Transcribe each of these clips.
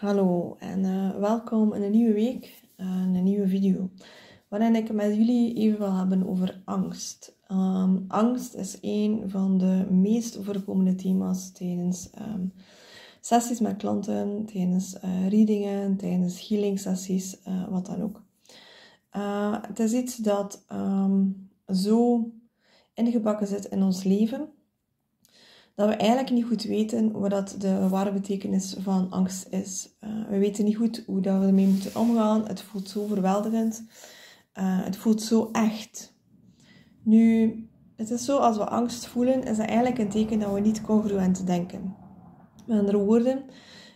Hallo en eh, welkom in een nieuwe week, en eh, een nieuwe video, waarin ik met jullie even wil hebben over angst. Ehm, angst is een van de meest voorkomende thema's tijdens ehm, sessies met klanten, tijdens uh, readingen, tijdens healing sessies, wat dan ook. het is iets dat ehm, zo ingebakken zit in ons leven dat we eigenlijk niet goed weten wat de ware betekenis van angst is. Eh, we weten niet goed hoe dat we ermee moeten omgaan. Het voelt zo verweldigend. Eh, het voelt zo echt. Nu, het is zo, als we angst voelen, is dat eigenlijk een teken dat we niet congruent denken. Met andere woorden,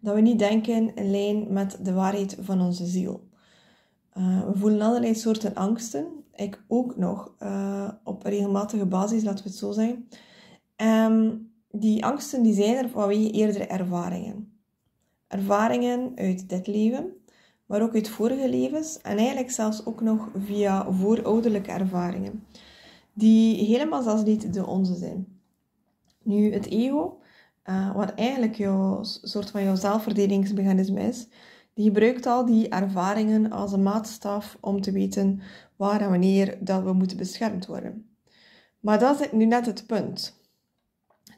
dat we niet denken in lijn met de waarheid van onze ziel. Eh, we voelen allerlei soorten angsten. Ik ook nog, op regelmatige basis, laten we het zo zijn. Um, ehm, die angsten die zijn er vanwege eerdere ervaringen. Ervaringen uit dit leven, maar ook uit vorige levens en eigenlijk zelfs ook nog via voorouderlijke ervaringen, die helemaal zelfs niet de onze zijn. Nu, het ego, eh, wat eigenlijk jouw soort van jouw zelfverdedigingsmechanisme is, die gebruikt al die ervaringen als een maatstaf om te weten waar en wanneer dat we moeten beschermd worden. Maar dat is nu net het punt.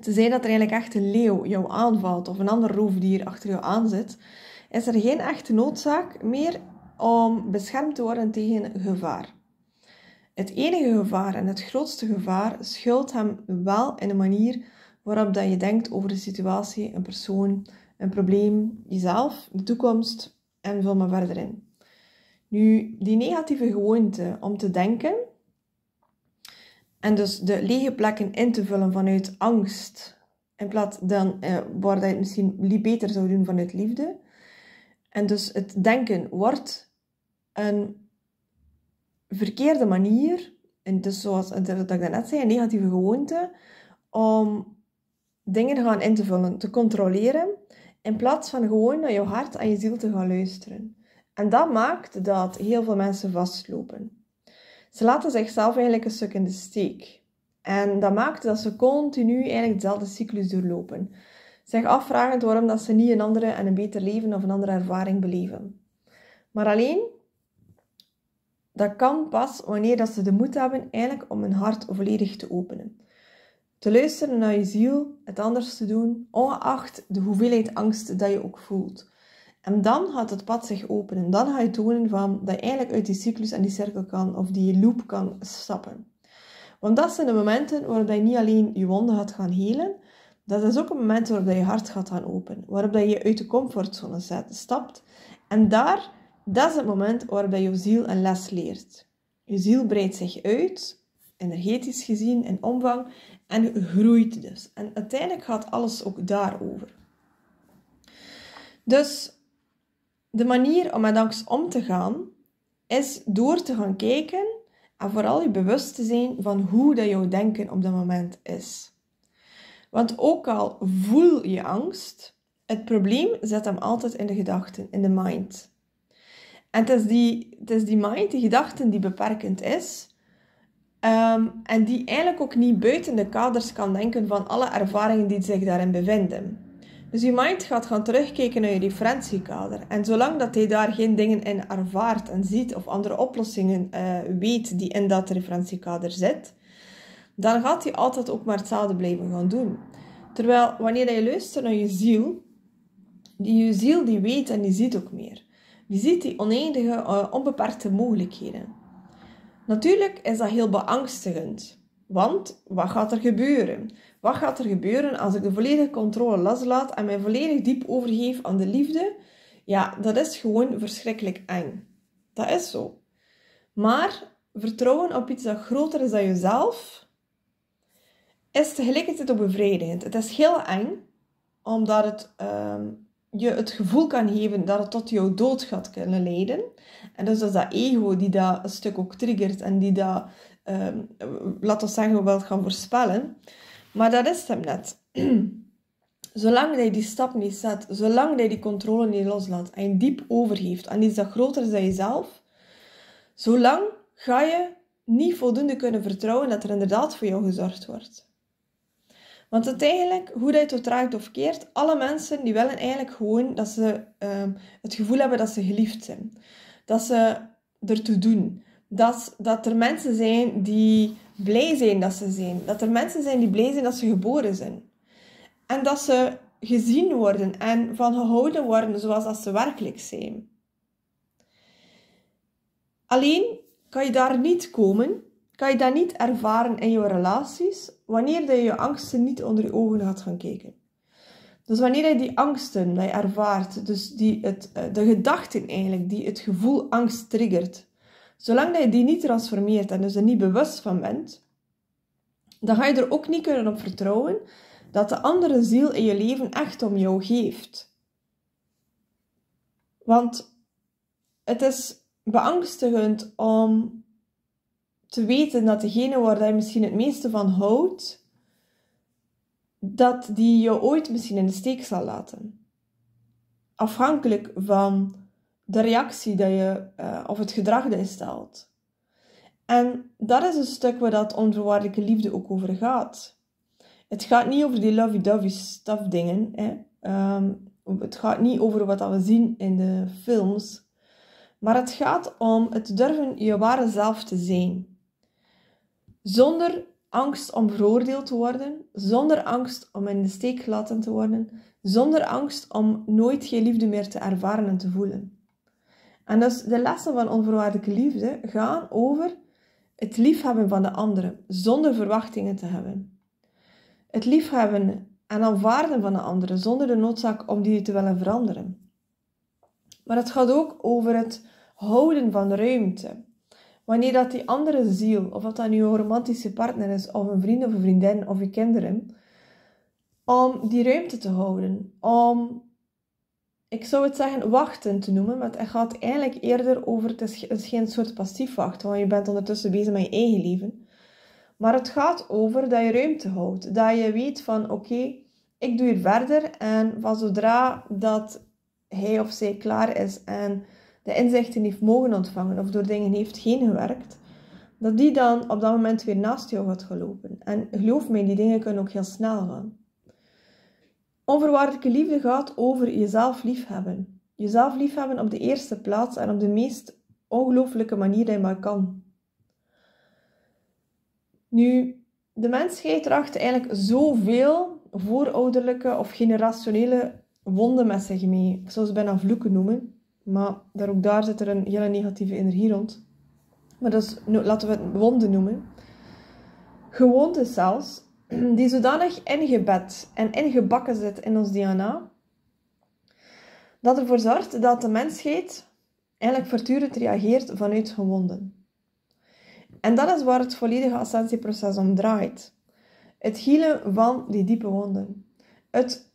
Tenzij dat er eigenlijk echt een leeuw jou aanvalt of een ander roofdier achter jou aanzit, is er geen echte noodzaak meer om beschermd te worden tegen gevaar. Het enige gevaar en het grootste gevaar schuilt hem wel in de manier waarop dat je denkt over de situatie, een persoon, een probleem, jezelf, de toekomst en veel maar verder in. Nu, die negatieve gewoonte om te denken en dus de lege plekken in te vullen vanuit angst, in plaats dan eh, waar dat je het misschien beter zou doen vanuit liefde. En dus het denken wordt een verkeerde manier, en dus zoals eh, dat ik net zei, een negatieve gewoonte, om dingen te gaan in te vullen, te controleren, in plaats van gewoon naar je hart en je ziel te gaan luisteren. En dat maakt dat heel veel mensen vastlopen. Ze laten zichzelf eigenlijk een stuk in de steek. En dat maakt dat ze continu eigenlijk dezelfde cyclus doorlopen. Zich afvragend waarom dat ze niet een andere en een beter leven of een andere ervaring beleven. Maar alleen, dat kan pas wanneer dat ze de moed hebben eigenlijk om hun hart volledig te openen. Te luisteren naar je ziel, het anders te doen, ongeacht de hoeveelheid angst dat je ook voelt. En dan gaat het pad zich openen. Dan ga je tonen van dat je eigenlijk uit die cyclus en die cirkel kan, of die loop kan stappen. Want dat zijn de momenten waarop je niet alleen je wonden gaat gaan helen, dat is ook een moment waarop je hart gaat gaan openen. Waarop je uit de comfortzone stapt. En daar, dat is het moment waarop je ziel een les leert. Je ziel breidt zich uit, energetisch gezien, in omvang, en groeit dus. En uiteindelijk gaat alles ook daarover. Dus de manier om met angst om te gaan is door te gaan kijken en vooral je bewust te zijn van hoe dat jouw denken op dat moment is. Want ook al voel je angst, het probleem zit hem altijd in de gedachten, in de mind. En het is die, het is die mind, die gedachten, die beperkend is. Ehm, en die eigenlijk ook niet buiten de kaders kan denken van alle ervaringen die zich daarin bevinden. Dus je mind gaat gaan terugkijken naar je referentiekader. En zolang dat hij daar geen dingen in ervaart en ziet of andere oplossingen eh, weet die in dat referentiekader zit, dan gaat hij altijd ook maar hetzelfde blijven gaan doen. Terwijl wanneer je luistert naar je ziel, die, je ziel die weet en die ziet ook meer. Die ziet die oneindige, eh, onbeperkte mogelijkheden. Natuurlijk is dat heel beangstigend. Want wat gaat er gebeuren? Wat gaat er gebeuren als ik de volledige controle loslaat en mij volledig diep overgeef aan de liefde? Ja, dat is gewoon verschrikkelijk eng. Dat is zo. Maar vertrouwen op iets dat groter is dan jezelf, is tegelijkertijd ook bevredigend. Het is heel eng, omdat het ehm, je het gevoel kan geven dat het tot jouw dood gaat kunnen leiden. En dus dat is dat ego die dat een stuk ook triggert en die dat laten we zeggen, wel gaan voorspellen. Maar dat is hem net. zolang hij je die stap niet zet, zolang hij je die controle niet loslaat en je diep overgeeft aan iets dat groter is dan jezelf, zolang ga je niet voldoende kunnen vertrouwen dat er inderdaad voor jou gezorgd wordt. Want uiteindelijk, hoe dat je het draagt of keert, alle mensen die willen eigenlijk gewoon dat ze ehm, het gevoel hebben dat ze geliefd zijn. Dat ze ertoe doen dat, dat er mensen zijn die blij zijn dat ze zijn. Dat er mensen zijn die blij zijn dat ze geboren zijn. En dat ze gezien worden en van gehouden worden zoals dat ze werkelijk zijn. Alleen kan je daar niet komen, kan je dat niet ervaren in je relaties, wanneer je je angsten niet onder je ogen gaat gaan kijken. Dus wanneer je die angsten die ervaart, dus die het, eh, de gedachten eigenlijk, die het gevoel angst triggert, Zolang dat je die niet transformeert en dus er niet bewust van bent, dan ga je er ook niet kunnen op vertrouwen dat de andere ziel in je leven echt om jou geeft. Want het is beangstigend om te weten dat degene waar je misschien het meeste van houdt, dat die je ooit misschien in de steek zal laten. Afhankelijk van de reactie dat je, eh, of het gedrag dat je stelt. En dat is een stuk waar dat onvoorwaardelijke liefde ook over gaat. Het gaat niet over die lovey-dovey stuff dingen. Hè. Ehm, het gaat niet over wat dat we zien in de films. Maar het gaat om het durven je ware zelf te zijn. Zonder angst om veroordeeld te worden, zonder angst om in de steek gelaten te worden, zonder angst om nooit geen liefde meer te ervaren en te voelen. En dus de lessen van onvoorwaardelijke liefde gaan over het liefhebben van de anderen zonder verwachtingen te hebben. Het liefhebben en aanvaarden van de anderen zonder de noodzaak om die te willen veranderen. Maar het gaat ook over het houden van ruimte. Wanneer dat die andere ziel, of dat dat nu een romantische partner is, of een vriend of een vriendin of je kinderen, om die ruimte te houden, om ik zou het zeggen wachten te noemen, maar het gaat eigenlijk eerder over, het is, geen soort passief wachten, want je bent ondertussen bezig met je eigen leven. Maar het gaat over dat je ruimte houdt, dat je weet van oké, ik doe hier verder en van zodra dat hij of zij klaar is en de inzichten heeft mogen ontvangen of door dingen heeft heen gewerkt, dat die dan op dat moment weer naast jou gaat gelopen. En geloof mij, die dingen kunnen ook heel snel gaan. Onvoorwaardelijke liefde gaat over jezelf liefhebben. Jezelf liefhebben op de eerste plaats en op de meest ongelooflijke manier die je maar kan. Nu, de mensheid draagt eigenlijk zoveel voorouderlijke of generationele wonden met zich mee. Ik zou ze bijna vloeken noemen, maar daar ook daar zit er een hele negatieve energie rond. Maar dus laten we het wonden noemen. Gewoontes zelfs, die zodanig ingebed en ingebakken zit in ons DNA, dat ervoor zorgt dat de mensheid eigenlijk voortdurend reageert vanuit gewonden. En dat is waar het volledige ascensieproces om draait. Het hielen van die diepe wonden. Het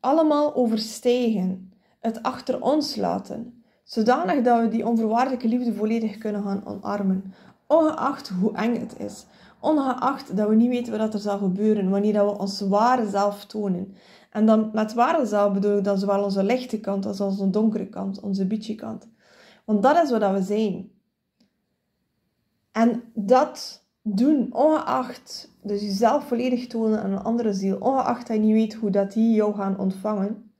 allemaal overstijgen. Het achter ons laten. Zodanig dat we die onvoorwaardelijke liefde volledig kunnen gaan omarmen. Ongeacht hoe eng het is ongeacht dat we niet weten wat er zal gebeuren wanneer dat we ons ware zelf tonen. En dan met ware zelf bedoel ik dan zowel onze lichte kant als onze donkere kant, onze bitchy kant. Want dat is wat we zijn. En dat doen, ongeacht, dus jezelf volledig tonen aan een andere ziel, ongeacht dat je niet weet hoe dat die jou gaan ontvangen,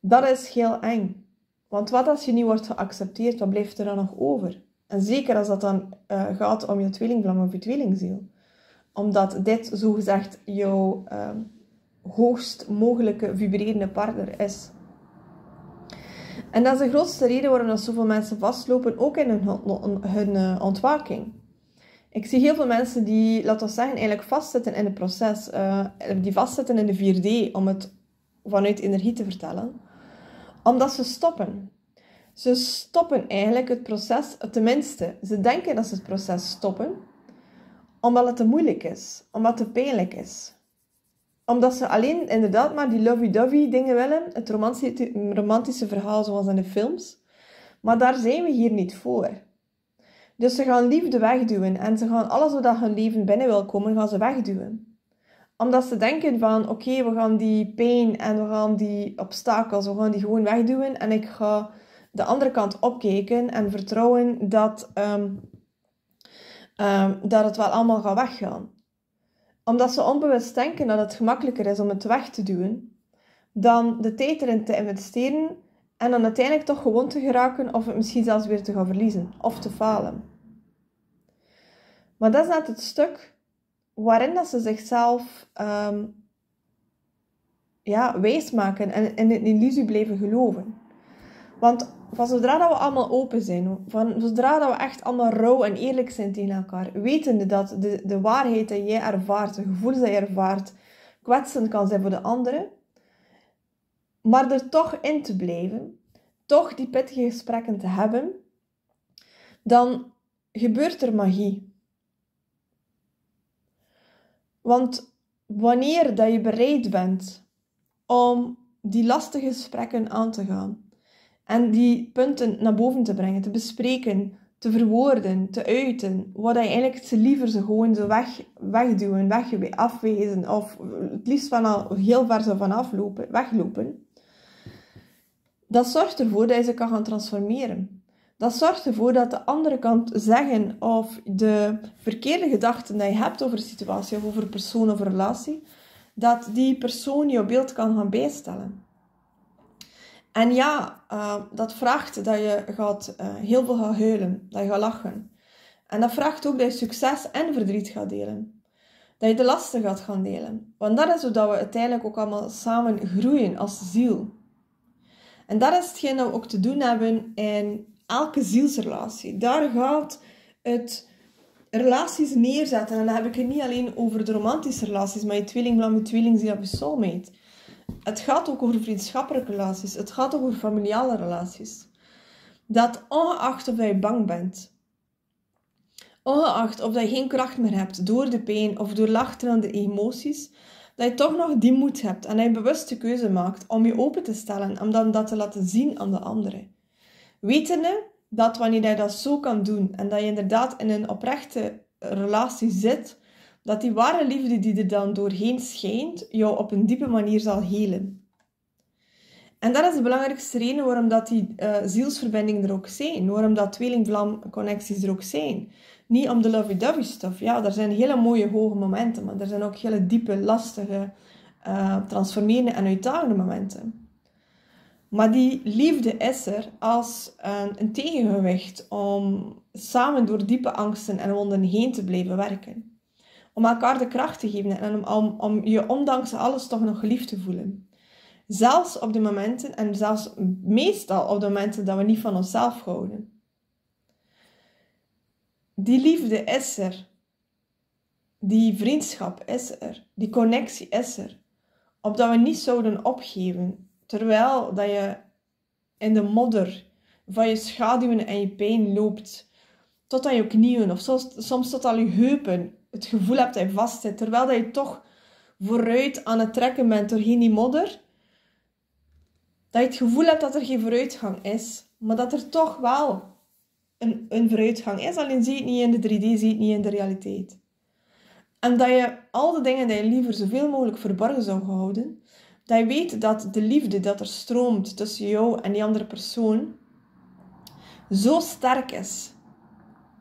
dat is heel eng. Want wat als je niet wordt geaccepteerd, wat blijft er dan nog over? En zeker als dat dan eh, gaat om je tweelingvlam of je tweelingziel. Omdat dit zogezegd jouw uh, hoogst mogelijke vibrerende partner is. En dat is de grootste reden waarom dat zoveel mensen vastlopen, ook in hun, hun eh, ontwaking. Ik zie heel veel mensen die, laten we zeggen, eigenlijk vastzitten in het proces. Eh, die vastzitten in de 4D, om het vanuit energie te vertellen. Omdat ze stoppen. Ze stoppen eigenlijk het proces, tenminste, ze denken dat ze het proces stoppen, omdat het te moeilijk is, omdat het te pijnlijk is. Omdat ze alleen inderdaad maar die lovey-dovey dingen willen, het romantische, verhaal zoals in de films. Maar daar zijn we hier niet voor. Dus ze gaan liefde wegduwen en ze gaan alles wat hun leven binnen wil komen, gaan ze wegduwen. Omdat ze denken van, oké, we gaan die pijn en we gaan die obstakels, we gaan die gewoon wegduwen en ik ga de andere kant opkeken en vertrouwen dat, ehm, ehm, dat het wel allemaal gaat weggaan. Omdat ze onbewust denken dat het gemakkelijker is om het weg te doen, dan de tijd erin te investeren en dan uiteindelijk toch gewoon te geraken of het misschien zelfs weer te gaan verliezen of te falen. Maar dat is net het stuk waarin dat ze zichzelf um, ja, wijs maken en in een illusie blijven geloven. Want van zodra dat we allemaal open zijn, van zodra dat we echt allemaal rauw en eerlijk zijn tegen elkaar, wetende dat de, de waarheid die jij ervaart, de gevoelens die je ervaart, kwetsend kan zijn voor de anderen, maar er toch in te blijven, toch die pittige gesprekken te hebben, dan gebeurt er magie. Want wanneer dat je bereid bent om die lastige gesprekken aan te gaan, en die punten naar boven te brengen, te bespreken, te verwoorden, te uiten. Wat je eigenlijk ze liever ze gewoon ze weg, wegduwen, weg, afwezen. Of het liefst van al heel ver ze vanaf lopen, weglopen. Dat zorgt ervoor dat je ze kan gaan transformeren. Dat zorgt ervoor dat de andere kant zeggen of de verkeerde gedachten die je hebt over een situatie of over een persoon of een relatie, dat die persoon je beeld kan gaan bijstellen. En ja, eh, dat vraagt dat je gaat, eh, heel veel gaat huilen, dat je gaat lachen. En dat vraagt ook dat je succes en verdriet gaat delen. Dat je de lasten gaat gaan delen. Want dat is hoe dat we uiteindelijk ook allemaal samen groeien als ziel. En dat is hetgeen dat we ook te doen hebben in elke zielsrelatie. Daar gaat het relaties neerzetten. En dan heb ik het niet alleen over de romantische relaties, maar je tweeling, je tweeling, zie je soulmate het gaat ook over vriendschappelijke relaties. Het gaat ook over familiale relaties. Dat ongeacht of je bang bent, ongeacht of je geen kracht meer hebt door de pijn of door lachtrillende emoties, dat je toch nog die moed hebt en dat je bewust keuze maakt om je open te stellen en dan dat te laten zien aan de anderen. Wetende dat wanneer je dat zo kan doen en dat je inderdaad in een oprechte relatie zit, dat die ware liefde die er dan doorheen schijnt, jou op een diepe manier zal helen. En dat is de belangrijkste reden waarom dat die uh, zielsverbindingen er ook zijn, waarom dat tweelingvlam-connecties er ook zijn. Niet om de lovey-dovey stof ja, er zijn hele mooie hoge momenten, maar er zijn ook hele diepe, lastige, eh, transformerende en uitdagende momenten. Maar die liefde is er als een, een tegengewicht om samen door diepe angsten en wonden heen te blijven werken om elkaar de kracht te geven en om, om je ondanks alles toch nog lief te voelen. Zelfs op de momenten, en zelfs meestal op de momenten dat we niet van onszelf houden. Die liefde is er. Die vriendschap is er. Die connectie is er. Opdat we niet zouden opgeven. Terwijl dat je in de modder van je schaduwen en je pijn loopt tot aan je knieën of soms, soms tot aan je heupen het gevoel hebt dat je vastzit, terwijl dat je toch vooruit aan het trekken bent doorheen die modder, dat je het gevoel hebt dat er geen vooruitgang is, maar dat er toch wel een, een vooruitgang is, alleen zie je het niet in de 3D, zie je het niet in de realiteit. En dat je al de dingen die je liever zoveel mogelijk verborgen zou houden, dat je weet dat de liefde dat er stroomt tussen jou en die andere persoon zo sterk is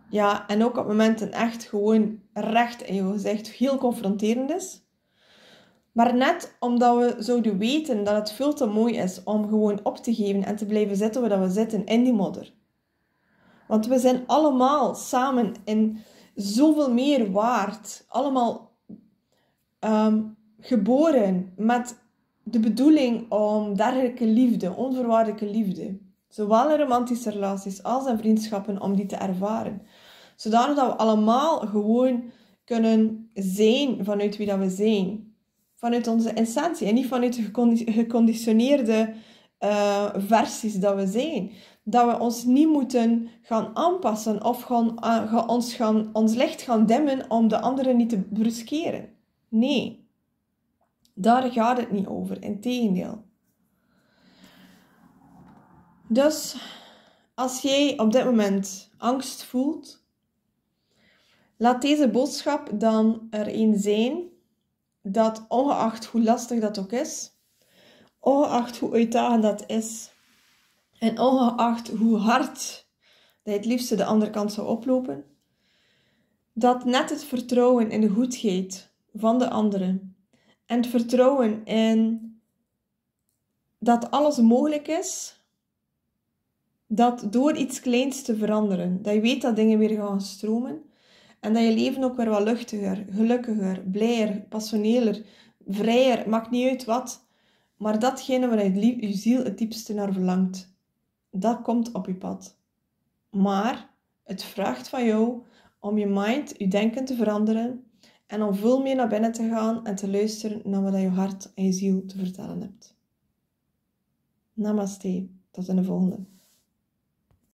ja, en ook op het moment echt gewoon recht in je gezicht heel confronterend is. Maar net omdat we zouden weten dat het veel te mooi is om gewoon op te geven en te blijven zitten waar we zitten, in die modder. Want we zijn allemaal samen in zoveel meer waard. Allemaal ehm, geboren met de bedoeling om dergelijke liefde, onvoorwaardelijke liefde. Zowel in romantische relaties als in vriendschappen om die te ervaren. Zodanig dat we allemaal gewoon kunnen zijn vanuit wie dat we zijn. Vanuit onze essentie en niet vanuit de geconditioneerde eh, versies dat we zijn. Dat we ons niet moeten gaan aanpassen of gaan, eh, ons, gaan, ons licht gaan dimmen om de anderen niet te bruskeren. Nee, daar gaat het niet over. Integendeel. Dus als jij op dit moment angst voelt, laat deze boodschap dan er een zijn dat ongeacht hoe lastig dat ook is, ongeacht hoe uitdagend dat is en ongeacht hoe hard dat je het liefste de andere kant zou oplopen, dat net het vertrouwen in de goedheid van de anderen en het vertrouwen in dat alles mogelijk is dat door iets kleins te veranderen, dat je weet dat dingen weer gaan stromen en dat je leven ook weer wat luchtiger, gelukkiger, blijer, passioneler, vrijer, maakt niet uit wat, maar datgene waaruit je ziel het diepste naar verlangt, dat komt op je pad. Maar het vraagt van jou om je mind, je denken te veranderen en om veel meer naar binnen te gaan en te luisteren naar wat je hart en je ziel te vertellen hebt. Namaste, tot in de volgende.